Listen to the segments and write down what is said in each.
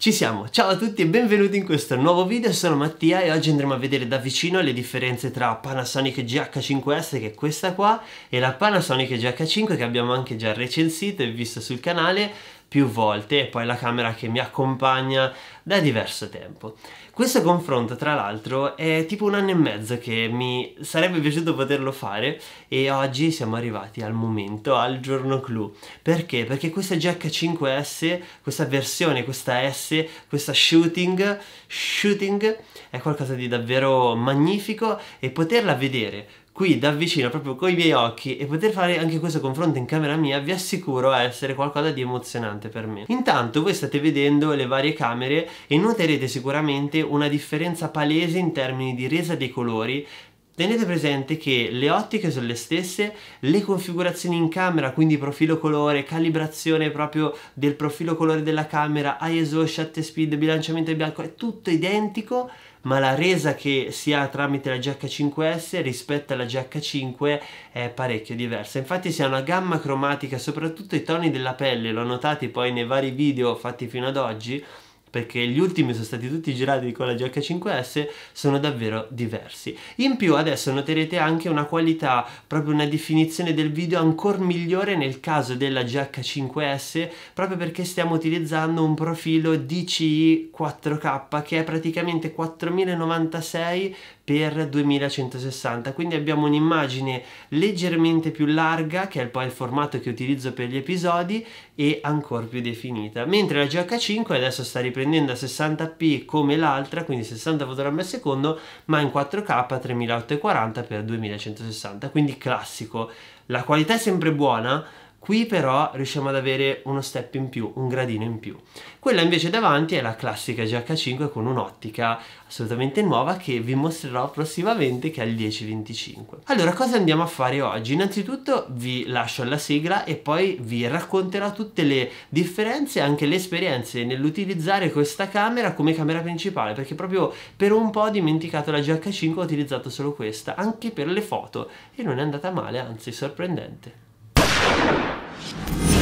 Ci siamo, ciao a tutti e benvenuti in questo nuovo video, sono Mattia e oggi andremo a vedere da vicino le differenze tra Panasonic GH5S che è questa qua e la Panasonic GH5 che abbiamo anche già recensito e visto sul canale più volte e poi la camera che mi accompagna da diverso tempo. Questo confronto, tra l'altro, è tipo un anno e mezzo che mi sarebbe piaciuto poterlo fare e oggi siamo arrivati al momento, al giorno clou. Perché? Perché questa GH5S, questa versione, questa S, questa shooting, shooting è qualcosa di davvero magnifico e poterla vedere qui da vicino, proprio i miei occhi, e poter fare anche questo confronto in camera mia, vi assicuro essere qualcosa di emozionante per me. Intanto voi state vedendo le varie camere e noterete sicuramente una differenza palese in termini di resa dei colori Tenete presente che le ottiche sono le stesse, le configurazioni in camera, quindi profilo colore, calibrazione proprio del profilo colore della camera, ISO, shutter speed, bilanciamento bianco, è tutto identico, ma la resa che si ha tramite la GH5S rispetto alla GH5 è parecchio diversa. Infatti si ha una gamma cromatica, soprattutto i toni della pelle, l'ho notato poi nei vari video fatti fino ad oggi, perché gli ultimi sono stati tutti girati con la GH5S, sono davvero diversi. In più adesso noterete anche una qualità, proprio una definizione del video ancora migliore nel caso della GH5S, proprio perché stiamo utilizzando un profilo DCI 4K che è praticamente 4096 per 2160 quindi abbiamo un'immagine leggermente più larga che è poi il formato che utilizzo per gli episodi e ancora più definita mentre la GH5 adesso sta riprendendo a 60p come l'altra quindi 60 fotogrammi al secondo ma in 4K 3840 x 2160 quindi classico la qualità è sempre buona Qui però riusciamo ad avere uno step in più, un gradino in più. Quella invece davanti è la classica GH5 con un'ottica assolutamente nuova che vi mostrerò prossimamente che è il 1025. Allora cosa andiamo a fare oggi? Innanzitutto vi lascio la sigla e poi vi racconterò tutte le differenze e anche le esperienze nell'utilizzare questa camera come camera principale perché proprio per un po' ho dimenticato la GH5 ho utilizzato solo questa anche per le foto e non è andata male anzi sorprendente. Yeah.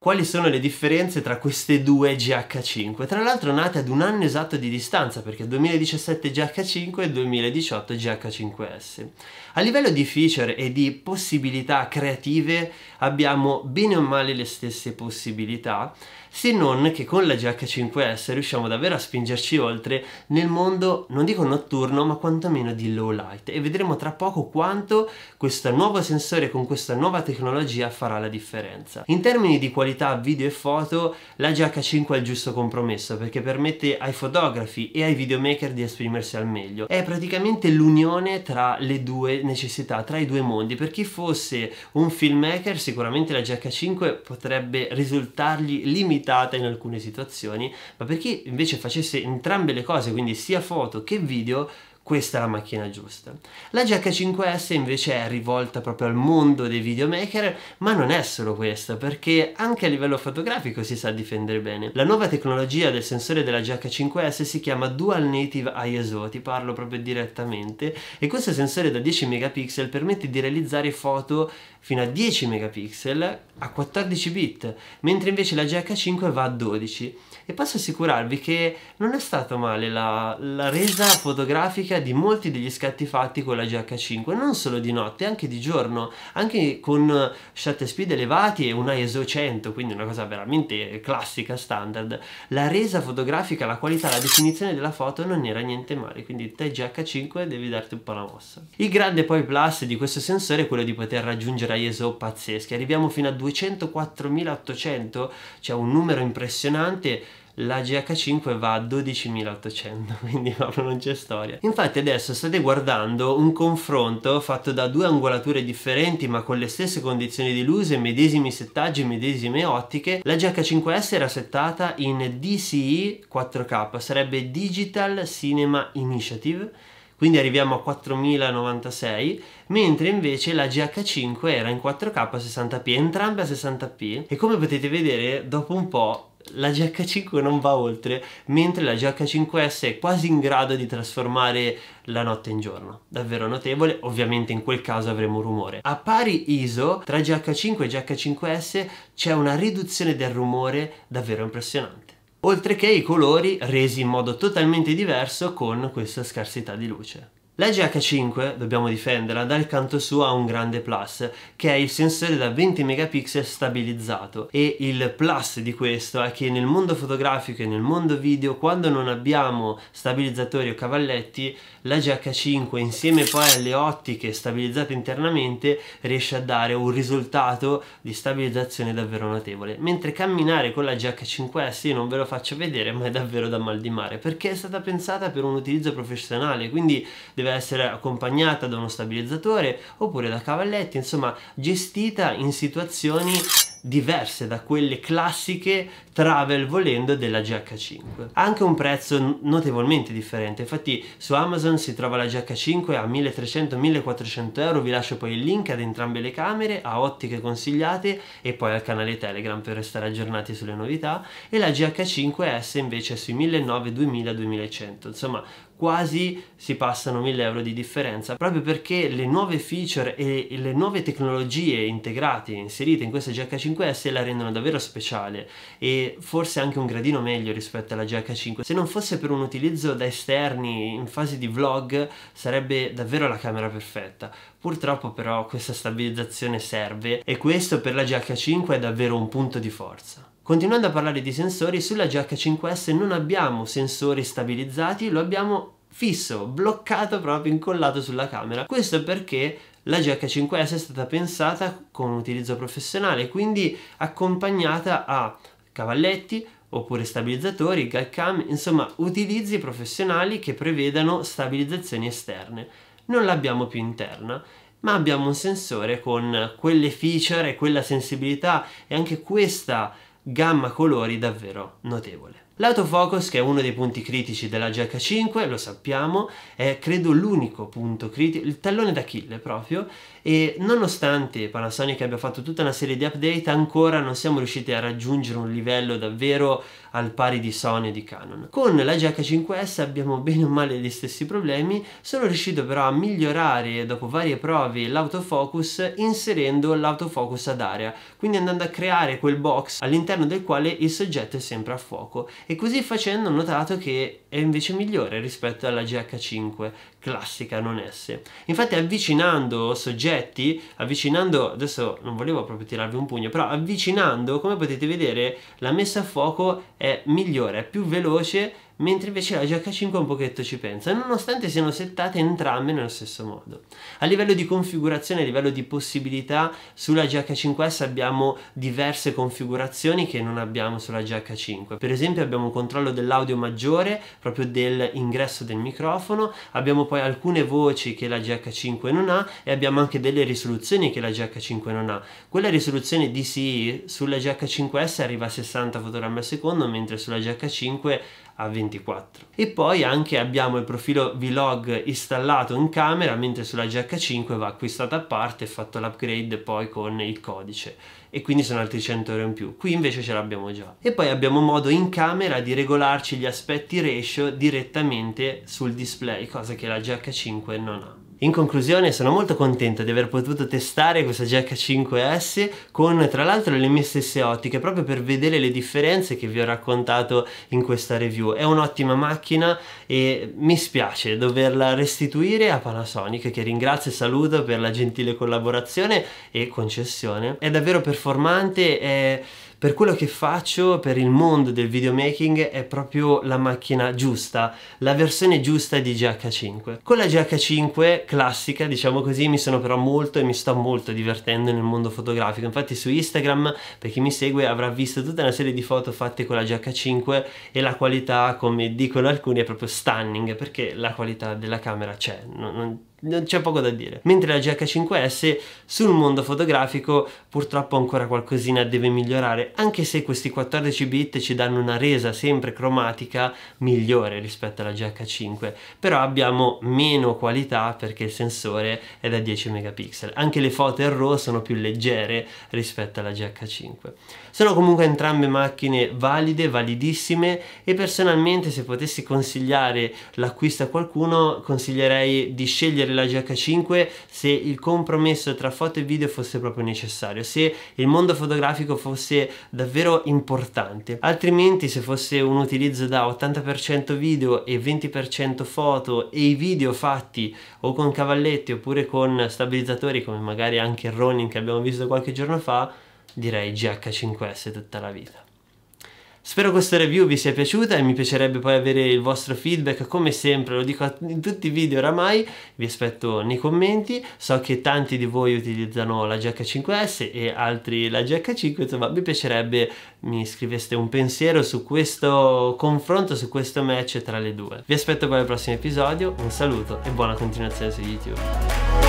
Quali sono le differenze tra queste due GH5? Tra l'altro nate ad un anno esatto di distanza perché 2017 GH5 e 2018 GH5S. A livello di feature e di possibilità creative abbiamo bene o male le stesse possibilità, se non che con la GH5S riusciamo davvero a spingerci oltre nel mondo, non dico notturno, ma quantomeno di low light e vedremo tra poco quanto questo nuovo sensore con questa nuova tecnologia farà la differenza. In termini di qualità qualità video e foto, la GH5 è il giusto compromesso perché permette ai fotografi e ai videomaker di esprimersi al meglio. È praticamente l'unione tra le due necessità, tra i due mondi. Per chi fosse un filmmaker, sicuramente la GH5 potrebbe risultargli limitata in alcune situazioni, ma per chi invece facesse entrambe le cose, quindi sia foto che video, questa è la macchina giusta. La GH5S invece è rivolta proprio al mondo dei videomaker, ma non è solo questo, perché anche a livello fotografico si sa difendere bene. La nuova tecnologia del sensore della GH5S si chiama Dual Native ISO, ti parlo proprio direttamente, e questo sensore da 10 megapixel permette di realizzare foto fino a 10 megapixel a 14 bit, mentre invece la GH5 va a 12. E posso assicurarvi che non è stata male la, la resa fotografica di molti degli scatti fatti con la GH5, non solo di notte, anche di giorno, anche con shutter speed elevati e un ISO 100, quindi una cosa veramente classica, standard. La resa fotografica, la qualità, la definizione della foto non era niente male, quindi te GH5 devi darti un po' la mossa. Il grande poi plus di questo sensore è quello di poter raggiungere Geraieso pazzeschi. Arriviamo fino a 204.800, cioè un numero impressionante la GH5 va a 12.800, quindi proprio non c'è storia. Infatti adesso state guardando un confronto fatto da due angolature differenti ma con le stesse condizioni di luce, medesimi settaggi, medesime ottiche. La GH5S era settata in DCI 4K, sarebbe Digital Cinema Initiative, quindi arriviamo a 4096, mentre invece la GH5 era in 4K a 60p, entrambe a 60p e come potete vedere dopo un po' la GH5 non va oltre, mentre la GH5S è quasi in grado di trasformare la notte in giorno. Davvero notevole, ovviamente in quel caso avremo rumore. A pari ISO, tra GH5 e GH5S c'è una riduzione del rumore davvero impressionante oltre che i colori resi in modo totalmente diverso con questa scarsità di luce. La GH5, dobbiamo difenderla, dal canto suo ha un grande plus, che è il sensore da 20 megapixel stabilizzato e il plus di questo è che nel mondo fotografico e nel mondo video quando non abbiamo stabilizzatori o cavalletti la GH5 insieme poi alle ottiche stabilizzate internamente riesce a dare un risultato di stabilizzazione davvero notevole, mentre camminare con la GH5S eh io non ve lo faccio vedere ma è davvero da mal di mare perché è stata pensata per un utilizzo professionale quindi deve deve essere accompagnata da uno stabilizzatore oppure da cavalletti, insomma gestita in situazioni diverse da quelle classiche travel volendo della GH5. anche un prezzo notevolmente differente, infatti su Amazon si trova la GH5 a 1300-1400 euro, vi lascio poi il link ad entrambe le camere, a ottiche consigliate e poi al canale Telegram per restare aggiornati sulle novità e la GH5S invece sui 1900, 2000, 2100, insomma quasi si passano 1000 euro di differenza proprio perché le nuove feature e le nuove tecnologie integrate inserite in questa GH5S la rendono davvero speciale e forse anche un gradino meglio rispetto alla GH5 se non fosse per un utilizzo da esterni in fase di vlog sarebbe davvero la camera perfetta purtroppo però questa stabilizzazione serve e questo per la GH5 è davvero un punto di forza Continuando a parlare di sensori, sulla GH5S non abbiamo sensori stabilizzati, lo abbiamo fisso, bloccato proprio incollato sulla camera. Questo perché la GH5S è stata pensata con utilizzo professionale, quindi accompagnata a cavalletti oppure stabilizzatori, galcam, insomma utilizzi professionali che prevedano stabilizzazioni esterne. Non l'abbiamo più interna, ma abbiamo un sensore con quelle feature e quella sensibilità e anche questa gamma colori davvero notevole. L'autofocus, che è uno dei punti critici della GH5, lo sappiamo, è credo l'unico punto critico, il tallone d'Achille proprio, e nonostante Panasonic abbia fatto tutta una serie di update ancora non siamo riusciti a raggiungere un livello davvero al pari di Sony e di Canon. Con la GH 5S abbiamo bene o male gli stessi problemi, sono riuscito però a migliorare dopo varie prove l'autofocus inserendo l'autofocus ad area, quindi andando a creare quel box all'interno del quale il soggetto è sempre a fuoco e così facendo ho notato che è invece migliore rispetto alla GH5 classica non S. Infatti avvicinando soggetti effetti avvicinando adesso non volevo proprio tirarvi un pugno però avvicinando come potete vedere la messa a fuoco è migliore è più veloce mentre invece la GH5 un pochetto ci pensa, nonostante siano settate entrambe nello stesso modo. A livello di configurazione, a livello di possibilità, sulla GH5S abbiamo diverse configurazioni che non abbiamo sulla GH5. Per esempio abbiamo un controllo dell'audio maggiore, proprio dell'ingresso del microfono, abbiamo poi alcune voci che la GH5 non ha e abbiamo anche delle risoluzioni che la GH5 non ha. Quella risoluzione DCI sulla GH5S arriva a 60 fotogrammi al secondo, mentre sulla GH5 a 24 e poi anche abbiamo il profilo vlog installato in camera mentre sulla GH5 va acquistato a parte e fatto l'upgrade poi con il codice e quindi sono altri 100 euro in più qui invece ce l'abbiamo già e poi abbiamo modo in camera di regolarci gli aspetti ratio direttamente sul display cosa che la GH5 non ha in conclusione sono molto contento di aver potuto testare questa Jack 5S con tra l'altro le mie stesse ottiche proprio per vedere le differenze che vi ho raccontato in questa review. È un'ottima macchina e mi spiace doverla restituire a Panasonic che ringrazio e saluto per la gentile collaborazione e concessione. È davvero performante, è per quello che faccio, per il mondo del videomaking, è proprio la macchina giusta, la versione giusta di GH5. Con la GH5 classica, diciamo così, mi sono però molto e mi sto molto divertendo nel mondo fotografico. Infatti su Instagram, per chi mi segue, avrà visto tutta una serie di foto fatte con la GH5 e la qualità, come dicono alcuni, è proprio stunning, perché la qualità della camera c'è, non, non c'è poco da dire. Mentre la GH5S sul mondo fotografico purtroppo ancora qualcosina deve migliorare, anche se questi 14 bit ci danno una resa sempre cromatica migliore rispetto alla GH5, però abbiamo meno qualità perché il sensore è da 10 megapixel. Anche le foto in RAW sono più leggere rispetto alla GH5. Sono comunque entrambe macchine valide, validissime e personalmente se potessi consigliare l'acquisto a qualcuno consiglierei di scegliere avere la GH5 se il compromesso tra foto e video fosse proprio necessario, se il mondo fotografico fosse davvero importante. Altrimenti se fosse un utilizzo da 80% video e 20% foto e i video fatti o con cavalletti oppure con stabilizzatori come magari anche il Ronin che abbiamo visto qualche giorno fa, direi GH5S tutta la vita. Spero questa review vi sia piaciuta e mi piacerebbe poi avere il vostro feedback come sempre, lo dico in tutti i video oramai, vi aspetto nei commenti, so che tanti di voi utilizzano la GH5S e altri la GH5, insomma mi piacerebbe mi scriveste un pensiero su questo confronto, su questo match tra le due. Vi aspetto poi al prossimo episodio, un saluto e buona continuazione su YouTube.